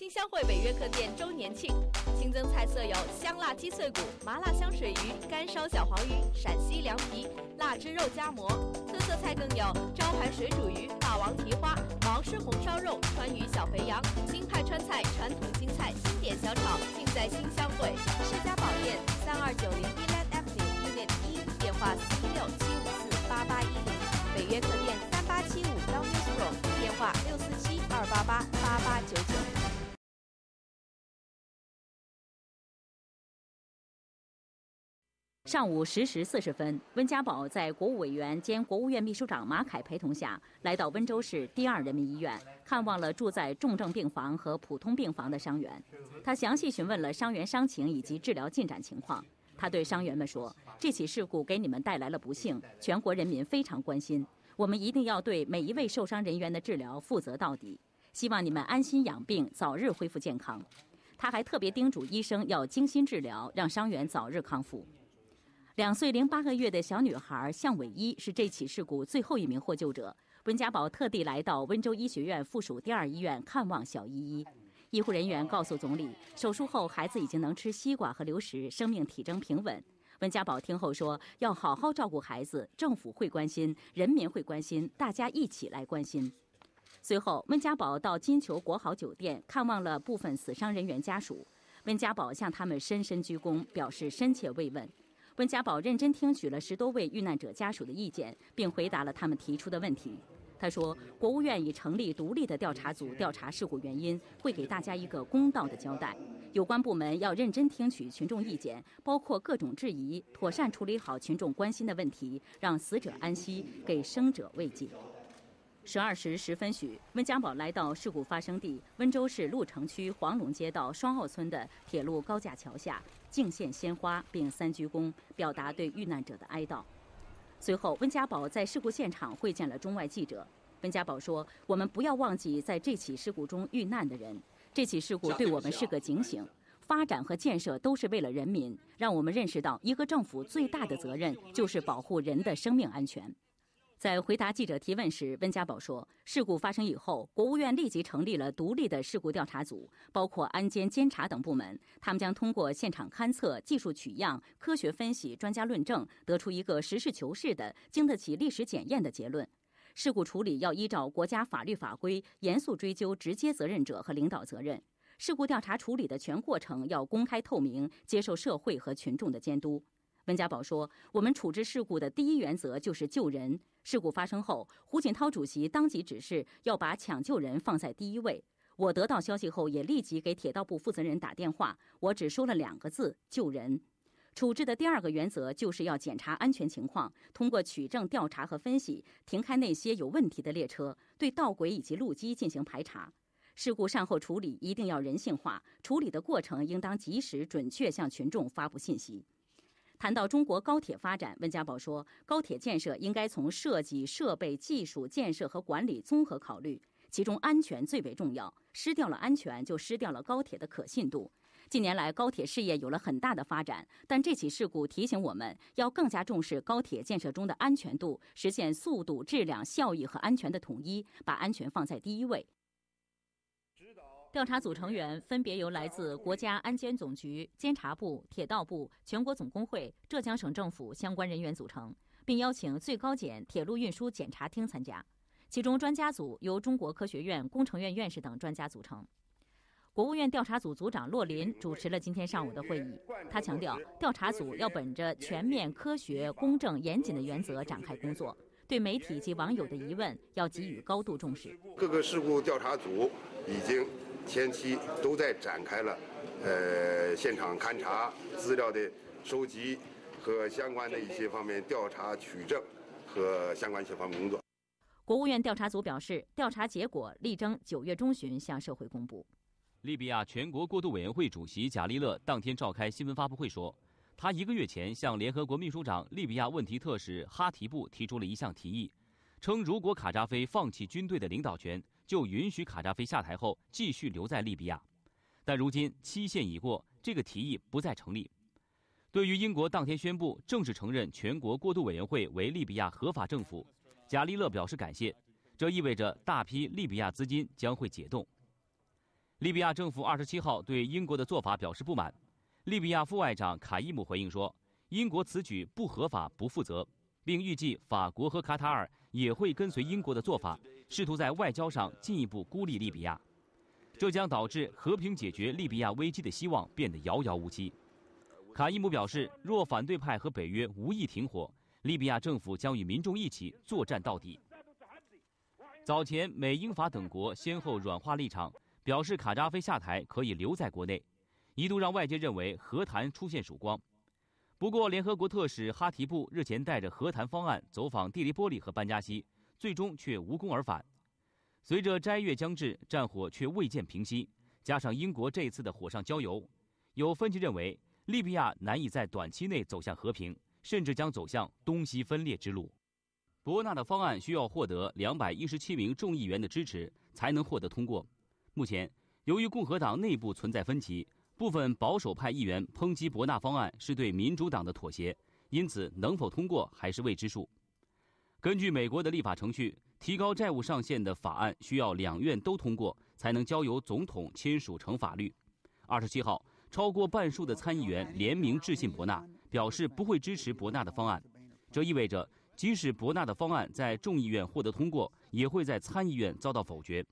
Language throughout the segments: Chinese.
新湘汇北约客店周年庆，新增菜色有香辣鸡碎骨、麻辣香水鱼、干烧小黄鱼、陕西凉皮、辣汁肉夹馍。特色菜更有招牌水煮鱼、霸王蹄花、毛氏红烧肉、川渝小肥羊、新派川菜、传统京菜、经典小炒。尽在新湘汇世家宝店，三二九零 e l Avenue Unit 一，电话一六七五四八八一零。北约客店三八七五幺 pro 电话六四七二八八八八九九。上午十时四十分，温家宝在国务委员兼国务院秘书长马凯陪同下来到温州市第二人民医院，看望了住在重症病房和普通病房的伤员。他详细询问了伤员伤情以及治疗进展情况。他对伤员们说：“这起事故给你们带来了不幸，全国人民非常关心，我们一定要对每一位受伤人员的治疗负责到底。希望你们安心养病，早日恢复健康。”他还特别叮嘱医生要精心治疗，让伤员早日康复。两岁零八个月的小女孩向伟一是这起事故最后一名获救者。温家宝特地来到温州医学院附属第二医院看望小依依。医护人员告诉总理，手术后孩子已经能吃西瓜和流食，生命体征平稳。温家宝听后说：“要好好照顾孩子，政府会关心，人民会关心，大家一起来关心。”随后，温家宝到金球国豪酒店看望了部分死伤人员家属。温家宝向他们深深鞠躬，表示深切慰问。温家宝认真听取了十多位遇难者家属的意见，并回答了他们提出的问题。他说，国务院已成立独立的调查组调查事故原因，会给大家一个公道的交代。有关部门要认真听取群众意见，包括各种质疑，妥善处理好群众关心的问题，让死者安息，给生者慰藉。十二时十分许，温家宝来到事故发生地温州市鹿城区黄龙街道双澳村的铁路高架桥下，敬献鲜花，并三鞠躬，表达对遇难者的哀悼。随后，温家宝在事故现场会见了中外记者。温家宝说：“我们不要忘记在这起事故中遇难的人。这起事故对我们是个警醒，发展和建设都是为了人民，让我们认识到，一个政府最大的责任就是保护人的生命安全。”在回答记者提问时，温家宝说：“事故发生以后，国务院立即成立了独立的事故调查组，包括安监、监察等部门。他们将通过现场勘测、技术取样、科学分析、专家论证，得出一个实事求是的、经得起历史检验的结论。事故处理要依照国家法律法规，严肃追究直接责任者和领导责任。事故调查处理的全过程要公开透明，接受社会和群众的监督。”温家宝说：“我们处置事故的第一原则就是救人。事故发生后，胡锦涛主席当即指示要把抢救人放在第一位。我得到消息后，也立即给铁道部负责人打电话。我只说了两个字：救人。处置的第二个原则就是要检查安全情况，通过取证、调查和分析，停开那些有问题的列车，对道轨以及路基进行排查。事故善后处理一定要人性化，处理的过程应当及时、准确向群众发布信息。”谈到中国高铁发展，温家宝说，高铁建设应该从设计、设备、技术、建设和管理综合考虑，其中安全最为重要。失掉了安全，就失掉了高铁的可信度。近年来，高铁事业有了很大的发展，但这起事故提醒我们要更加重视高铁建设中的安全度，实现速度、质量、效益和安全的统一，把安全放在第一位。调查组成员分别由来自国家安监总局、监察部、铁道部、全国总工会、浙江省政府相关人员组成，并邀请最高检、铁路运输检察厅参加。其中专家组由中国科学院、工程院院士等专家组成。国务院调查组组长骆琳主持了今天上午的会议。他强调，调查组要本着全面、科学、公正、严谨的原则展开工作，对媒体及网友的疑问要给予高度重视。各个事故调查组已经。前期都在展开了，呃，现场勘查、资料的收集和相关的一些方面调查取证和相关相关工作。国务院调查组表示，调查结果力争九月中旬向社会公布。利比亚全国过渡委员会主席贾利勒当天召开新闻发布会说，他一个月前向联合国秘书长利比亚问题特使哈提布提出了一项提议，称如果卡扎菲放弃军队的领导权。就允许卡扎菲下台后继续留在利比亚，但如今期限已过，这个提议不再成立。对于英国当天宣布正式承认全国过渡委员会为利比亚合法政府，贾利勒表示感谢。这意味着大批利比亚资金将会解冻。利比亚政府二十七号对英国的做法表示不满，利比亚副外长卡伊姆回应说：“英国此举不合法、不负责，并预计法国和卡塔尔也会跟随英国的做法。”试图在外交上进一步孤立利比亚，这将导致和平解决利比亚危机的希望变得遥遥无期。卡伊姆表示，若反对派和北约无意停火，利比亚政府将与民众一起作战到底。早前，美英法等国先后软化立场，表示卡扎菲下台可以留在国内，一度让外界认为和谈出现曙光。不过，联合国特使哈提布日前带着和谈方案走访蒂利波里和班加西。最终却无功而返。随着斋月将至，战火却未见平息。加上英国这次的火上浇油，有分析认为，利比亚难以在短期内走向和平，甚至将走向东西分裂之路。伯纳的方案需要获得两百一十七名众议员的支持才能获得通过。目前，由于共和党内部存在分歧，部分保守派议员抨击伯纳方案是对民主党的妥协，因此能否通过还是未知数。根据美国的立法程序，提高债务上限的法案需要两院都通过，才能交由总统签署成法律。二十七号，超过半数的参议员联名致信伯纳，表示不会支持伯纳的方案。这意味着，即使伯纳的方案在众议院获得通过，也会在参议院遭到否决。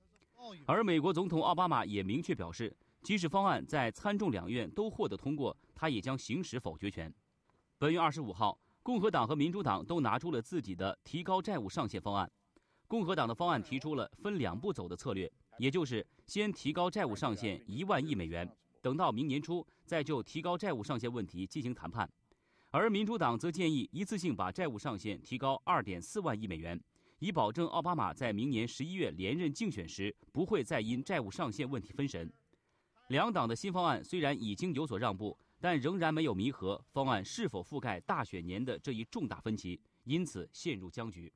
而美国总统奥巴马也明确表示，即使方案在参众两院都获得通过，他也将行使否决权。本月二十五号。共和党和民主党都拿出了自己的提高债务上限方案。共和党的方案提出了分两步走的策略，也就是先提高债务上限一万亿美元，等到明年初再就提高债务上限问题进行谈判。而民主党则建议一次性把债务上限提高二点四万亿美元，以保证奥巴马在明年十一月连任竞选时不会再因债务上限问题分神。两党的新方案虽然已经有所让步。但仍然没有弥合方案是否覆盖大选年的这一重大分歧，因此陷入僵局。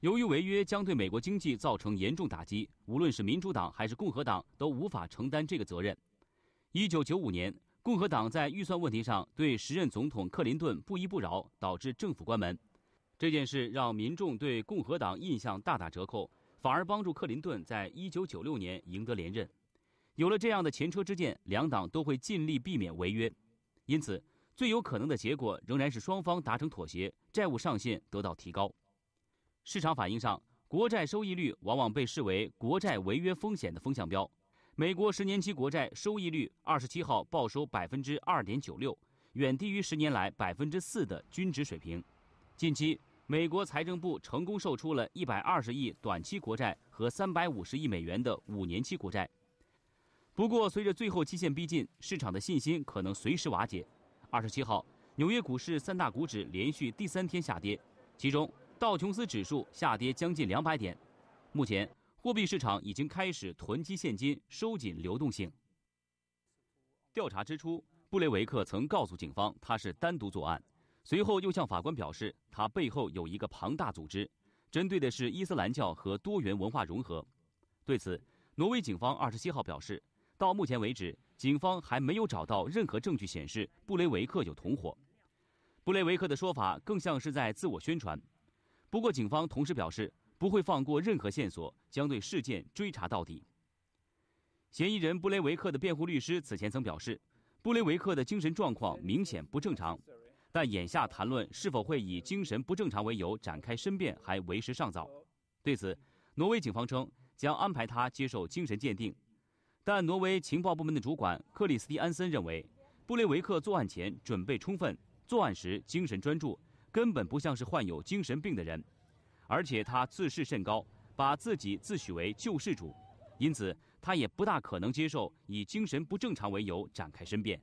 由于违约将对美国经济造成严重打击，无论是民主党还是共和党都无法承担这个责任。1995年，共和党在预算问题上对时任总统克林顿不依不饶，导致政府关门。这件事让民众对共和党印象大打折扣，反而帮助克林顿在1996年赢得连任。有了这样的前车之鉴，两党都会尽力避免违约，因此最有可能的结果仍然是双方达成妥协，债务上限得到提高。市场反应上，国债收益率往往被视为国债违约风险的风向标。美国十年期国债收益率二十七号报收百分之二点九六，远低于十年来百分之四的均值水平。近期，美国财政部成功售出了一百二十亿短期国债和三百五十亿美元的五年期国债。不过，随着最后期限逼近，市场的信心可能随时瓦解。二十七号，纽约股市三大股指连续第三天下跌，其中道琼斯指数下跌将近两百点。目前，货币市场已经开始囤积现金，收紧流动性。调查之初，布雷维克曾告诉警方他是单独作案，随后又向法官表示他背后有一个庞大组织，针对的是伊斯兰教和多元文化融合。对此，挪威警方二十七号表示。到目前为止，警方还没有找到任何证据显示布雷维克有同伙。布雷维克的说法更像是在自我宣传。不过，警方同时表示不会放过任何线索，将对事件追查到底。嫌疑人布雷维克的辩护律师此前曾表示，布雷维克的精神状况明显不正常，但眼下谈论是否会以精神不正常为由展开申辩还为时尚早。对此，挪威警方称将安排他接受精神鉴定。但挪威情报部门的主管克里斯蒂安森认为，布雷维克作案前准备充分，作案时精神专注，根本不像是患有精神病的人，而且他自视甚高，把自己自诩为救世主，因此他也不大可能接受以精神不正常为由展开申辩。